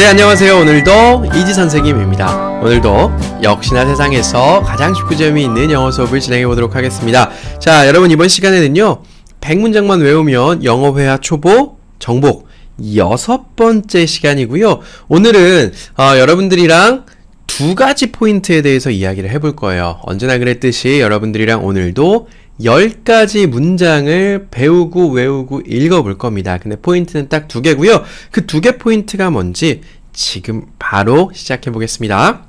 네 안녕하세요 오늘도 이지선생님입니다 오늘도 역시나 세상에서 가장 쉽고 재미있는 영어 수업을 진행해 보도록 하겠습니다 자 여러분 이번 시간에는요 100문장만 외우면 영어회화 초보 정복 여섯 번째 시간이고요 오늘은 어, 여러분들이랑 두 가지 포인트에 대해서 이야기를 해볼 거예요 언제나 그랬듯이 여러분들이랑 오늘도 10가지 문장을 배우고 외우고 읽어볼 겁니다. 근데 포인트는 딱 두 개고요. 그 두 개 포인트가 뭔지 지금 바로 시작해 보겠습니다.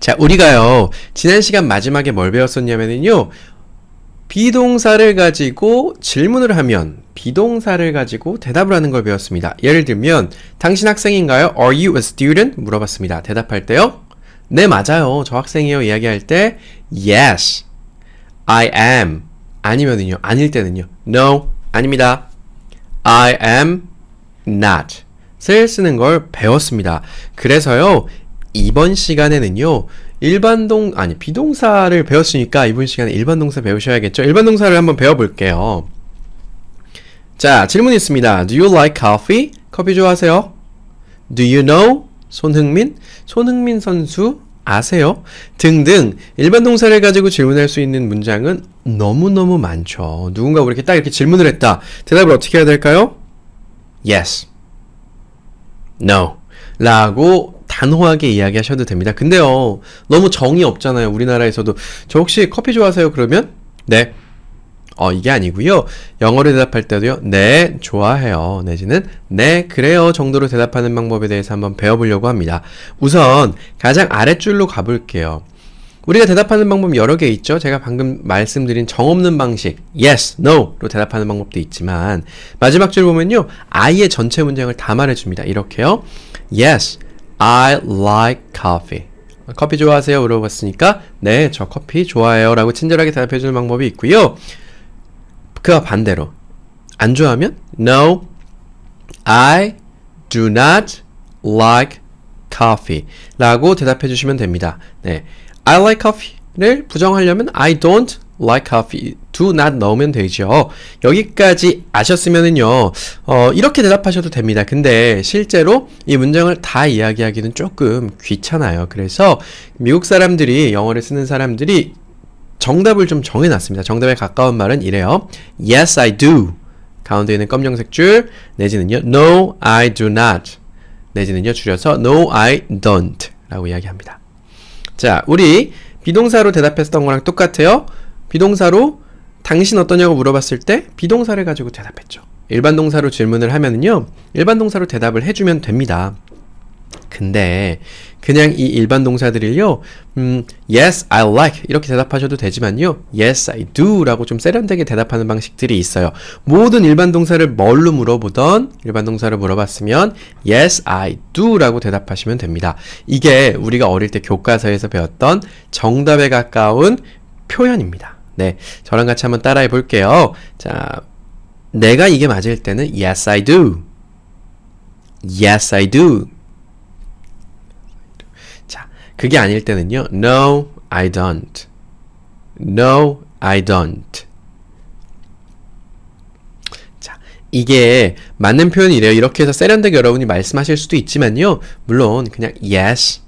자, 우리가요. 지난 시간 마지막에 뭘 배웠었냐면요. 비동사를 가지고 질문을 하면 비동사를 가지고 대답을 하는 걸 배웠습니다. 예를 들면 당신 학생인가요? Are you a student? 물어봤습니다. 대답할 때요. 네, 맞아요. 저 학생이요. 이야기할 때 yes. I am 아니면은요 아닐 때는요 no 아닙니다 I am not 을 쓰는 걸 배웠습니다 그래서요 이번 시간에는요 일반 동 아니 비동사를 배웠으니까 이번 시간에 일반 동사 배우셔야겠죠 일반 동사를 한번 배워볼게요 자 질문이 있습니다 Do you like coffee? 커피 좋아하세요? Do you know? 손흥민? 손흥민 선수 아세요? 등등 일반 동사를 가지고 질문할 수 있는 문장은 너무너무 많죠. 누군가 우리에게 딱 이렇게 질문을 했다. 대답을 어떻게 해야 될까요? Yes. No. 라고 단호하게 이야기하셔도 됩니다. 근데요. 너무 정이 없잖아요. 우리나라에서도 저 혹시 커피 좋아하세요? 그러면 네. 어, 이게 아니고요. 영어로 대답할 때도요. 네, 좋아해요. 내지는 네, 그래요 정도로 대답하는 방법에 대해서 한번 배워보려고 합니다. 우선 가장 아래줄로 가볼게요. 우리가 대답하는 방법 여러 개 있죠. 제가 방금 말씀드린 정 없는 방식, yes, no로 대답하는 방법도 있지만 마지막 줄 보면요. 아예 전체 문장을 다 말해줍니다. 이렇게요. Yes, I like coffee. 커피 좋아하세요? 물어봤으니까 네, 저 커피 좋아해요 라고 친절하게 대답해주는 방법이 있고요. 그와 반대로 안 좋아하면 No, I do not like coffee 라고 대답해 주시면 됩니다. 네, I like coffee를 부정하려면 I don't like coffee, do not 넣으면 되죠. 여기까지 아셨으면은요, 어, 이렇게 대답하셔도 됩니다. 근데 실제로 이 문장을 다 이야기하기는 조금 귀찮아요. 그래서 미국 사람들이, 영어를 쓰는 사람들이 정답을 좀 정해놨습니다. 정답에 가까운 말은 이래요. Yes, I do. 가운데 있는 검정색 줄 내지는요. No, I do not. 내지는요. 줄여서 No, I don't. 라고 이야기합니다. 자, 우리 비동사로 대답했던 거랑 똑같아요. 비동사로 당신 어떠냐고 물어봤을 때 비동사를 가지고 대답했죠. 일반 동사로 질문을 하면은요. 일반 동사로 대답을 해주면 됩니다. 근데 그냥 이 일반 동사들을요. 음, yes, I like 이렇게 대답하셔도 되지만요. yes, I do라고 좀 세련되게 대답하는 방식들이 있어요. 모든 일반 동사를 뭘로 물어보던 일반 동사를 물어봤으면 yes, I do라고 대답하시면 됩니다. 이게 우리가 어릴 때 교과서에서 배웠던 정답에 가까운 표현입니다. 네, 저랑 같이 한번 따라해 볼게요. 자, 내가 이게 맞을 때는 yes, I do. yes, I do. 그게 아닐 때는요. No, I don't. No, I don't. 자, 이게 맞는 표현이래요. 이렇게 해서 세련되게 여러분이 말씀하실 수도 있지만요. 물론 그냥 yes,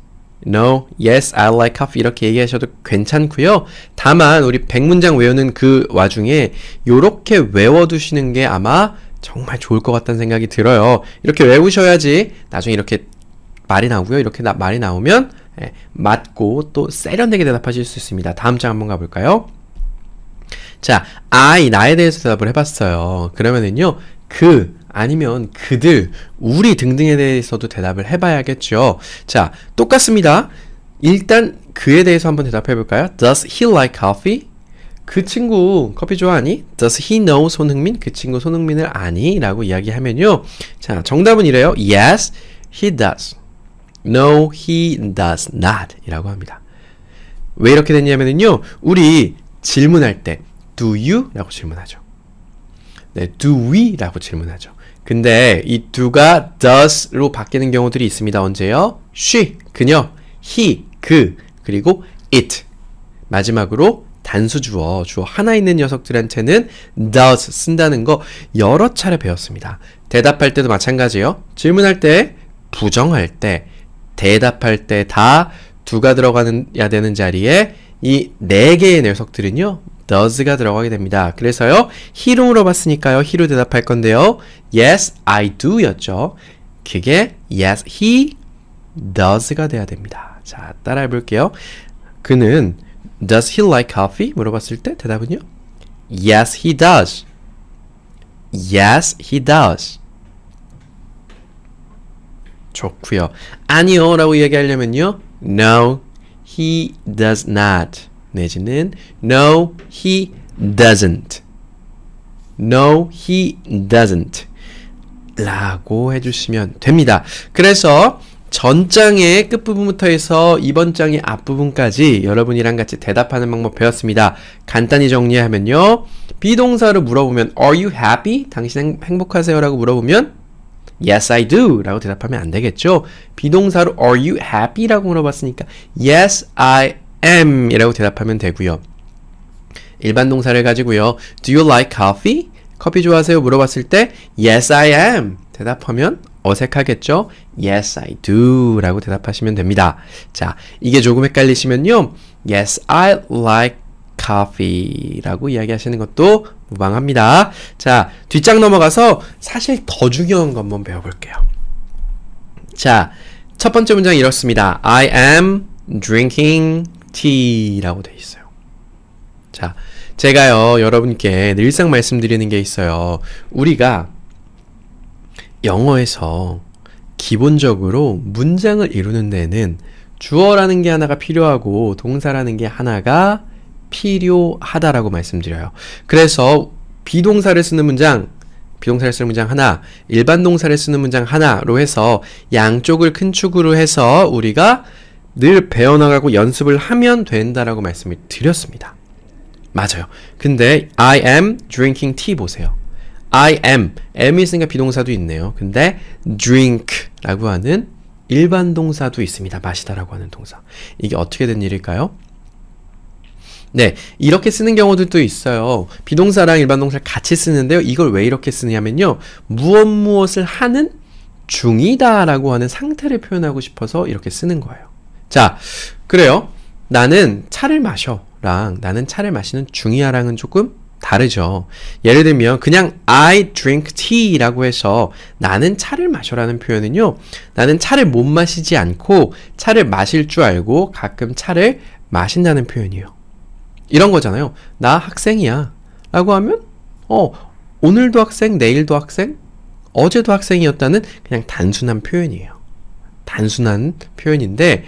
no, yes, I like coffee 이렇게 얘기하셔도 괜찮고요. 다만 우리 1문장 외우는 그 와중에 이렇게 외워두시는 게 아마 정말 좋을 것 같다는 생각이 들어요. 이렇게 외우셔야지 나중에 이렇게 말이 나오고요. 이렇게 나, 말이 나오면 예, 맞고 또 세련되게 대답하실 수 있습니다. 다음 장 한번 가볼까요? 자, I, 나에 대해서 대답을 해봤어요. 그러면은요, 그, 아니면 그들, 우리 등등에 대해서도 대답을 해봐야겠죠. 자, 똑같습니다. 일단 그에 대해서 한번 대답해볼까요? Does he like coffee? 그 친구 커피 좋아하니? Does he know 손흥민? 그 친구 손흥민을 아니? 라고 이야기하면요. 자, 정답은 이래요. Yes, he does. No, he does not 이라고 합니다. 왜 이렇게 됐냐면요. 우리 질문할 때 do you? 라고 질문하죠. 네, do we? 라고 질문하죠. 근데 이 do가 does로 바뀌는 경우들이 있습니다. 언제요? she, 그녀, he, 그, 그리고 it. 마지막으로 단수 주어, 주어 하나 있는 녀석들한테는 does 쓴다는 거 여러 차례 배웠습니다. 대답할 때도 마찬가지예요. 질문할 때, 부정할 때, 대답할 때 다 두가 들어가야 되는 자리에 이 네 개의 녀석들은요. does가 들어가게 됩니다. 그래서요. he로 물어봤으니까요. he로 대답할 건데요. yes, I do 였죠. 그게 yes, he does가 돼야 됩니다. 자, 따라해 볼게요. 그는 does he like coffee? 물어봤을 때 대답은요. yes, he does. yes, he does. 좋고요. 아니요라고 이야기하려면요. No, he does not. 내지는 No, he doesn't. No, he doesn't. 라고 해주시면 됩니다. 그래서 전장의 끝부분부터 해서 이번 장의 앞부분까지 여러분이랑 같이 대답하는 방법 배웠습니다. 간단히 정리하면요. 비동사로 물어보면 Are you happy? 당신 행복하세요? 라고 물어보면 Yes, I do. 라고 대답하면 안 되겠죠? 비동사로 Are you happy? 라고 물어봤으니까 Yes, I am. 이라고 대답하면 되고요. 일반 동사를 가지고요. Do you like coffee? 커피 좋아하세요? 물어봤을 때 Yes, I am. 대답하면 어색하겠죠? Yes, I do 라고 대답하시면 됩니다. 자, 이게 조금 헷갈리시면요. Yes, I like coffee라고 이야기하시는 것도 무방합니다. 자, 뒷장 넘어가서 사실 더 중요한 것만 배워볼게요. 자, 첫 번째 문장 이렇습니다. I am drinking tea라고 돼 있어요. 자, 제가요, 여러분께 늘상 말씀드리는 게 있어요. 우리가 영어에서 기본적으로 문장을 이루는 데는 주어라는 게 하나가 필요하고 동사라는 게 하나가 필요하다라고 말씀드려요. 그래서 비동사를 쓰는 문장 비동사를 쓰는 문장 하나, 일반 동사를 쓰는 문장 하나로 해서 양쪽을 큰 축으로 해서 우리가 늘 배워나가고 연습을 하면 된다라고 말씀을 드렸습니다. 맞아요. 근데 I am drinking tea 보세요. I am, m 있으니까 비동사도 있네요. 근데 drink라고 하는 일반 동사도 있습니다. 마시다라고 하는 동사. 이게 어떻게 된 일일까요? 네, 이렇게 쓰는 경우들도 있어요. 비동사랑 일반 동사를 같이 쓰는데요. 이걸 왜 이렇게 쓰냐면요. 무엇 무엇을 하는 중이다라고 하는 상태를 표현하고 싶어서 이렇게 쓰는 거예요. 자, 그래요. 나는 차를 마셔랑 나는 차를 마시는 중이야랑은 조금 다르죠. 예를 들면 그냥 I drink tea라고 해서 나는 차를 마셔라는 표현은요. 나는 차를 못 마시지 않고 차를 마실 줄 알고 가끔 차를 마신다는 표현이에요. 이런 거잖아요. 나 학생이야. 라고 하면, 어, 오늘도 학생, 내일도 학생, 어제도 학생이었다는 그냥 단순한 표현이에요. 단순한 표현인데,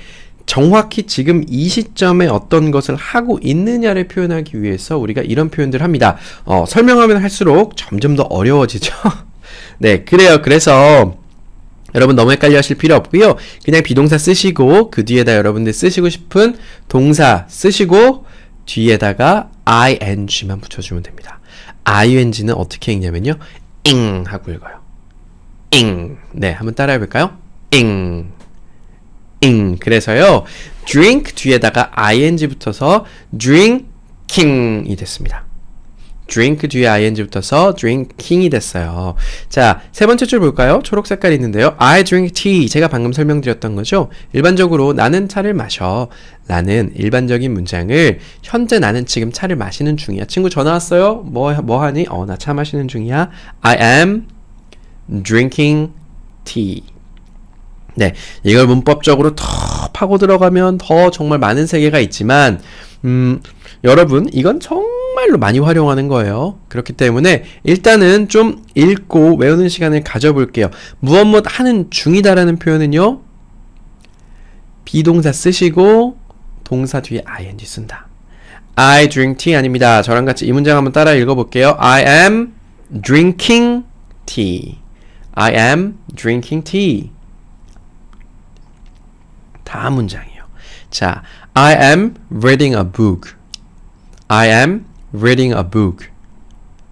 정확히 지금 이 시점에 어떤 것을 하고 있느냐를 표현하기 위해서 우리가 이런 표현들을 합니다. 어, 설명하면 할수록 점점 더 어려워지죠? 네, 그래요. 그래서 여러분 너무 헷갈려 하실 필요 없고요. 그냥 비동사 쓰시고 그 뒤에다 여러분들 쓰시고 싶은 동사 쓰시고 뒤에다가 ing만 붙여주면 됩니다. ing는 어떻게 읽냐면요. 잉 하고 읽어요. 잉. 네, 한번 따라해 볼까요? 잉. 잉. 그래서요. drink 뒤에다가 ing 붙어서 drinking 이 됐습니다. drink 뒤에 ing부터 서 drinking이 됐어요. 자, 세 번째 줄 볼까요? 초록 색깔이 있는데요. I drink tea. 제가 방금 설명드렸던 거죠. 일반적으로 나는 차를 마셔. 라는 일반적인 문장을 현재 나는 지금 차를 마시는 중이야. 친구 전화 왔어요? 뭐, 뭐 하니? 어, 나 차 마시는 중이야. I am drinking tea. 네, 이걸 문법적으로 턱하고 들어가면 더 정말 많은 세계가 있지만, 음, 여러분, 이건 정말 정말로 많이 활용하는 거예요. 그렇기 때문에 일단은 좀 읽고 외우는 시간을 가져볼게요. 무엇무엇 하는 중이다라는 표현은요. 비동사 쓰시고 동사 뒤에 ing 쓴다. I drink tea 아닙니다. 저랑 같이 이 문장 한번 따라 읽어볼게요. I am drinking tea. I am drinking tea. 다음 문장이요 자, I am reading a book. I am reading a book.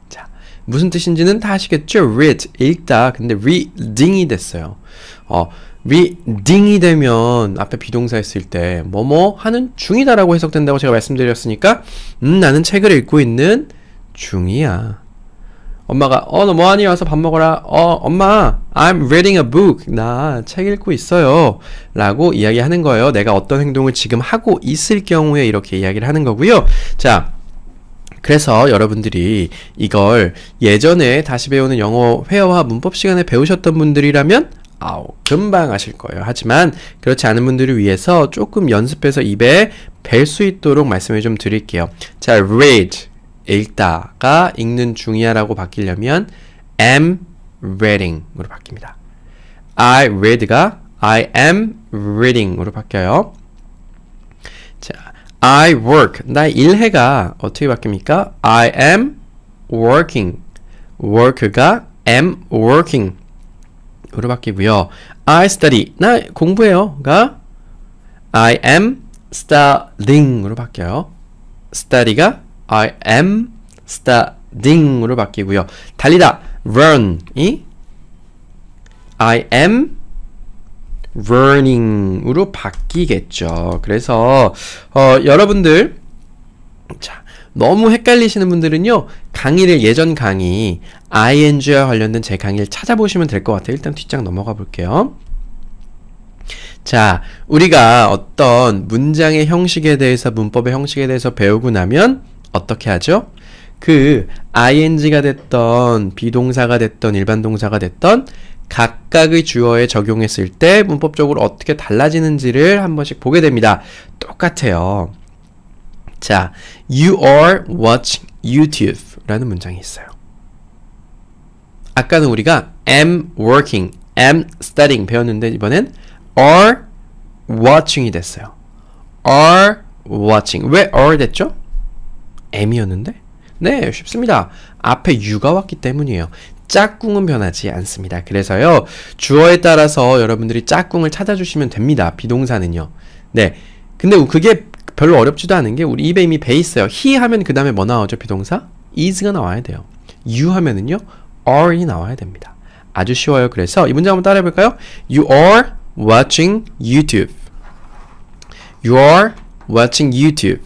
자, 무슨 뜻인지는 다 아시겠죠? read, 읽다. 근데 reading이 됐어요. 어, reading이 되면 앞에 비동사 했을 때 뭐뭐 뭐 하는 중이다 라고 해석된다고 제가 말씀드렸으니까 음, 나는 책을 읽고 있는 중이야. 엄마가 어너 뭐하니 와서 밥 먹어라 어 엄마 I'm reading a book 나 책 읽고 있어요 라고 이야기하는 거예요 내가 어떤 행동을 지금 하고 있을 경우에 이렇게 이야기를 하는 거고요 자 그래서 여러분들이 이걸 예전에 다시 배우는 영어 회화와 문법 시간에 배우셨던 분들이라면 아우 금방 아실 거예요. 하지만 그렇지 않은 분들을 위해서 조금 연습해서 입에 뵐 수 있도록 말씀을 좀 드릴게요. 자, read 읽다가 읽는 중이야라고 바뀌려면 am reading으로 바뀝니다. I read가 I am reading으로 바뀌어요. I work. 나의 일해가 어떻게 바뀝니까? I am working. work가 am working. 으로 바뀌고요. I study. 나 공부해요가 I am studying으로 바뀌어요. study가 I am studying으로 바뀌고요. 달리다 run이 I am learning으로 바뀌겠죠. 그래서 어, 여러분들 자 너무 헷갈리시는 분들은요 강의를 예전 강의 ing와 관련된 제 강의를 찾아보시면 될 것 같아요. 일단 뒷장 넘어가 볼게요. 자, 우리가 어떤 문장의 형식에 대해서, 문법의 형식에 대해서 배우고 나면 어떻게 하죠? 그 ing가 됐던 비동사가 됐던 일반 동사가 됐던 각각의 주어에 적용했을 때 문법적으로 어떻게 달라지는지를 한 번씩 보게 됩니다. 똑같아요. 자, you are watching YouTube 라는 문장이 있어요. 아까는 우리가 am working, am studying 배웠는데 이번엔 are watching이 됐어요. are watching. 왜 are 됐죠? am이었는데? 네, 쉽습니다. 앞에 you가 왔기 때문이에요. 짝꿍은 변하지 않습니다. 그래서요, 주어에 따라서 여러분들이 짝꿍을 찾아주시면 됩니다. 비동사는요. 네. 근데 그게 별로 어렵지도 않은 게 우리 입에 이미 배 있어요. he 하면 그 다음에 뭐 나오죠? 비동사? is가 나와야 돼요. you 하면은요, are이 나와야 됩니다. 아주 쉬워요. 그래서 이 문제 한번 따라해 볼까요? You are watching YouTube. You are watching YouTube.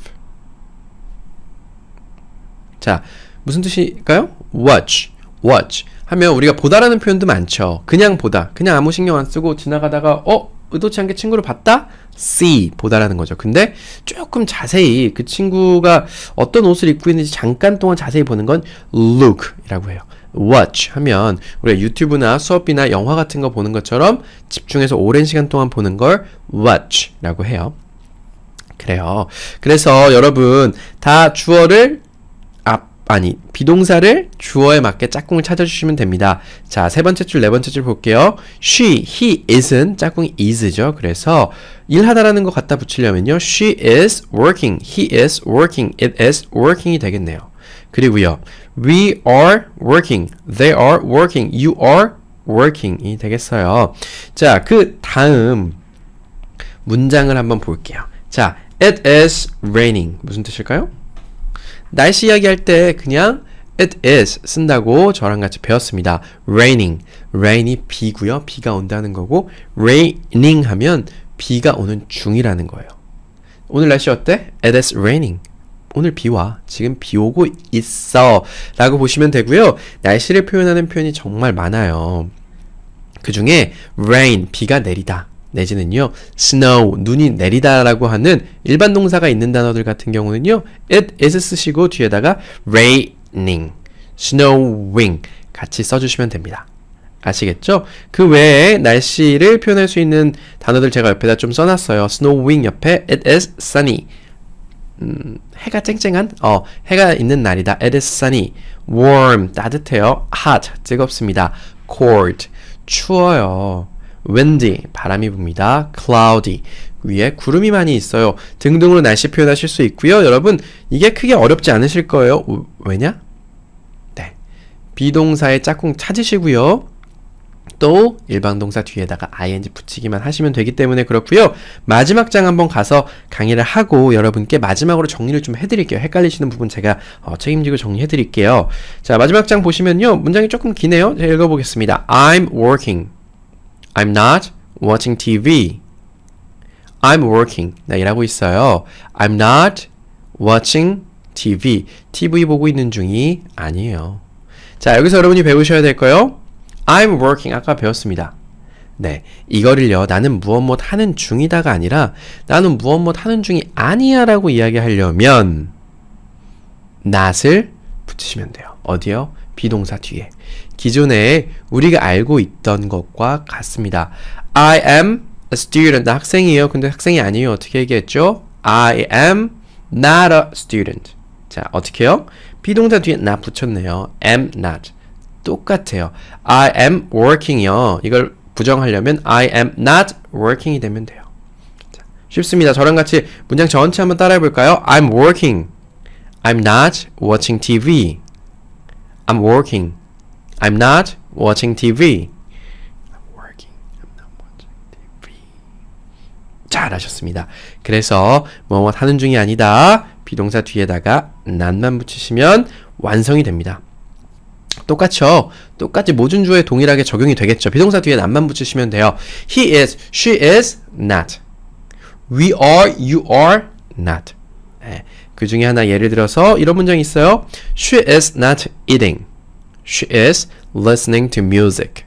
자, 무슨 뜻일까요? watch watch 하면 우리가 보다라는 표현도 많죠. 그냥 보다. 그냥 아무 신경 안 쓰고 지나가다가 어? 의도치 않게 친구를 봤다? see 보다라는 거죠. 근데 조금 자세히 그 친구가 어떤 옷을 입고 있는지 잠깐 동안 자세히 보는 건 look이라고 해요. watch 하면 우리가 유튜브나 수업이나 영화 같은 거 보는 것처럼 집중해서 오랜 시간 동안 보는 걸 watch라고 해요. 그래요. 그래서 여러분 다 주어를 아니 비동사를 주어에 맞게 짝꿍을 찾아주시면 됩니다. 자, 세 번째 줄, 네 번째 줄 볼게요. she, he, is은 짝꿍이 is죠. 그래서 일하다라는 거 갖다 붙이려면요. she is working, he is working, it is working이 되겠네요. 그리고요. we are working, they are working, you are working이 되겠어요. 자, 그 다음 문장을 한번 볼게요. 자, it is raining 무슨 뜻일까요? 날씨 이야기할 때 그냥 it is 쓴다고 저랑 같이 배웠습니다. raining, rain이 비고요. 비가 온다는 거고 raining 하면 비가 오는 중이라는 거예요. 오늘 날씨 어때? It is raining. 오늘 비와 지금 비 오고 있어 라고 보시면 되고요. 날씨를 표현하는 표현이 정말 많아요. 그 중에 rain, 비가 내리다 내지는요 snow 눈이 내리다라고 하는 일반 동사가 있는 단어들 같은 경우는요 it is 쓰시고 뒤에다가 raining, snowing 같이 써주시면 됩니다. 아시겠죠? 그 외에 날씨를 표현할 수 있는 단어들 제가 옆에다 좀 써놨어요. snowing 옆에 it is sunny. 음, 해가 쨍쨍한 어 해가 있는 날이다. It is sunny, warm 따뜻해요. hot 뜨겁습니다. cold 추워요. windy 바람이 붑니다. cloudy 위에 구름이 많이 있어요. 등등으로 날씨 표현하실 수 있고요. 여러분 이게 크게 어렵지 않으실 거예요. 왜냐? 네. 비동사의 짝꿍 찾으시고요. 또일방 동사 뒤에다가 ing 붙이기만 하시면 되기 때문에 그렇고요. 마지막 장 한번 가서 강의를 하고 여러분께 마지막으로 정리를 좀 해드릴게요. 헷갈리시는 부분 제가 어, 책임지고 정리해드릴게요. 자 마지막 장 보시면요 문장이 조금 기네요. 제가 읽어보겠습니다. I'm working I'm not watching TV. I'm working. 나 일하고 있어요. I'm not watching TV. TV 보고 있는 중이 아니에요. 자, 여기서 여러분이 배우셔야 될 거요. I'm working. 아까 배웠습니다. 네, 이거를요. 나는 무엇 못 하는 중이다가 아니라 나는 무엇 못 하는 중이 아니야 라고 이야기하려면 not을 붙이시면 돼요. 어디요? 비동사 뒤에. 기존에 우리가 알고 있던 것과 같습니다. I am a student. 나 학생이에요. 근데 학생이 아니에요. 어떻게 얘기했죠? I am not a student. 자, 어떻게 해요? 비동사 뒤에 나 붙였네요. am not. 똑같아요. I am working이요. 이걸 부정하려면 I am not working이 되면 돼요. 자, 쉽습니다. 저랑 같이 문장 전체 한번 따라해 볼까요? I'm working. I'm not watching TV. I'm working. I'm not watching TV. I'm working. I'm not watching TV. 잘하셨습니다. 그래서 뭐뭐 뭐 하는 중이 아니다. 비동사 뒤에다가 난만 붙이시면 완성이 됩니다. 똑같죠? 똑같이 모준주에 동일하게 적용이 되겠죠. 비동사 뒤에 난만 붙이시면 돼요. He is, she is, not. We are, you are, not. 네. 예, 그 중에 하나 예를 들어서 이런 문장이 있어요. She is not eating. She is listening to music.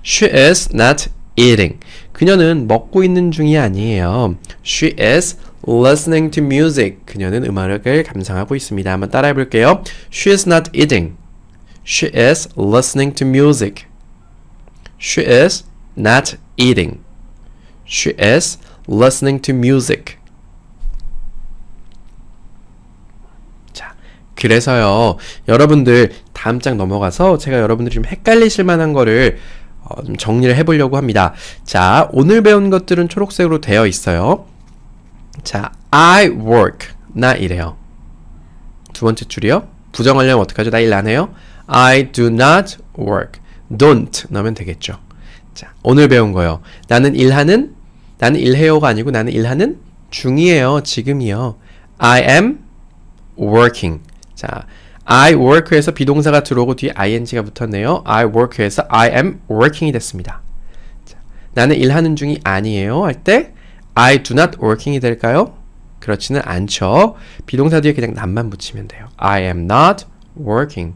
She is not eating. 그녀는 먹고 있는 중이 아니에요. She is listening to music. 그녀는 음악을 감상하고 있습니다. 한번 따라해 볼게요. She is not eating. She is listening to music. She is not eating. She is listening to music. 자, 그래서요. 여러분들 다음 장 넘어가서 제가 여러분들이 좀 헷갈리실 만한 거를 어, 좀 정리를 해보려고 합니다. 자, 오늘 배운 것들은 초록색으로 되어 있어요. 자, I work. 나 일해요. 두 번째 줄이요. 부정하려면 어떡하죠? 나 일 안 해요. I do not work. don't 넣으면 되겠죠. 자, 오늘 배운 거요. 나는 일하는, 나는 일해요가 아니고 나는 일하는 중이에요. 지금이요. I am working. 자, I work에서 비동사가 들어오고 뒤에 ing가 붙었네요. I work에서 I am working이 됐습니다. 자, 나는 일하는 중이 아니에요 할 때 I do not working이 될까요? 그렇지는 않죠. 비동사 뒤에 그냥 not만 붙이면 돼요. I am not working.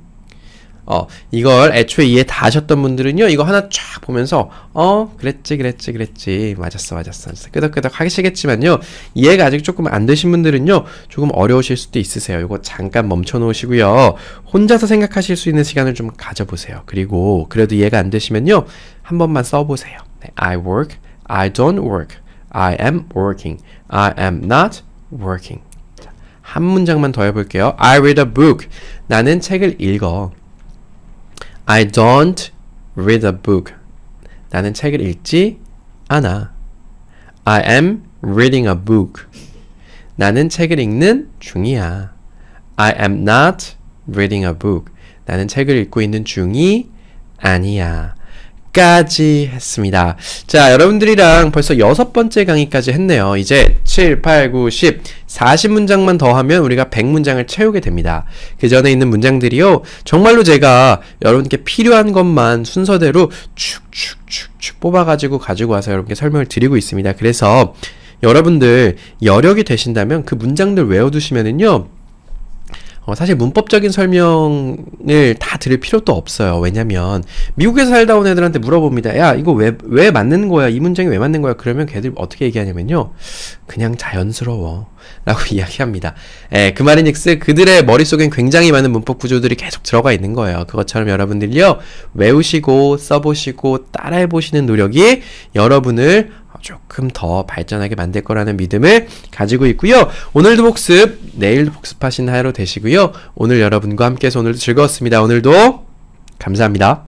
어, 이걸 애초에 이해 다 하셨던 분들은요, 이거 하나 쫙 보면서, 어, 그랬지, 그랬지, 그랬지, 맞았어, 맞았어, 맞았어. 끄덕끄덕 하시겠지만요, 이해가 아직 조금 안 되신 분들은요, 조금 어려우실 수도 있으세요. 이거 잠깐 멈춰 놓으시고요, 혼자서 생각하실 수 있는 시간을 좀 가져보세요. 그리고, 그래도 이해가 안 되시면요, 한 번만 써보세요. 네, I work, I don't work, I am working, I am not working. 한 문장만 더 해볼게요. I read a book. 나는 책을 읽어. I don't read a book. 나는 책을 읽지 않아. I am reading a book. 나는 책을 읽는 중이야. I am not reading a book. 나는 책을 읽고 있는 중이 아니야. 까지 했습니다. 자, 여러분들이랑 벌써 여섯 번째 강의까지 했네요. 이제 7, 8, 9, 10, 40문장만 더 하면 우리가 100문장을 채우게 됩니다. 그 전에 있는 문장들이요. 정말로 제가 여러분께 필요한 것만 순서대로 축축축축 뽑아가지고 가지고 와서 여러분께 설명을 드리고 있습니다. 그래서 여러분들 여력이 되신다면 그 문장들 외워두시면은요. 어, 사실 문법적인 설명을 다 들을 필요도 없어요. 왜냐면 미국에서 살다 온 애들한테 물어봅니다. 야 이거 왜 왜 맞는 거야? 이 문장이 왜 맞는 거야? 그러면 걔들 어떻게 얘기하냐면요. 그냥 자연스러워. 라고 이야기합니다. 예, 그 말인즉슨 그들의 머릿속엔 굉장히 많은 문법 구조들이 계속 들어가 있는 거예요. 그것처럼 여러분들이요. 외우시고 써보시고 따라해보시는 노력이 여러분을 조금 더 발전하게 만들 거라는 믿음을 가지고 있고요. 오늘도 복습, 내일도 복습하신 하루 되시고요. 오늘 여러분과 함께해서 오늘도 즐거웠습니다. 오늘도 감사합니다.